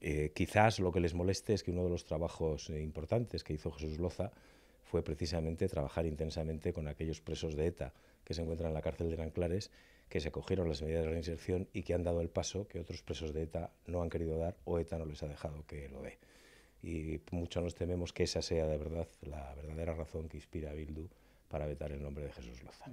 Eh, quizás lo que les moleste es que uno de los trabajos eh, importantes que hizo Jesús Loza fue precisamente trabajar intensamente con aquellos presos de ETA que se encuentran en la cárcel de Clares, que se cogieron las medidas de reinserción y que han dado el paso que otros presos de ETA no han querido dar o ETA no les ha dejado que lo dé. Y muchos nos tememos que esa sea de verdad la verdadera razón que inspira a Bildu para vetar el nombre de Jesús Loza.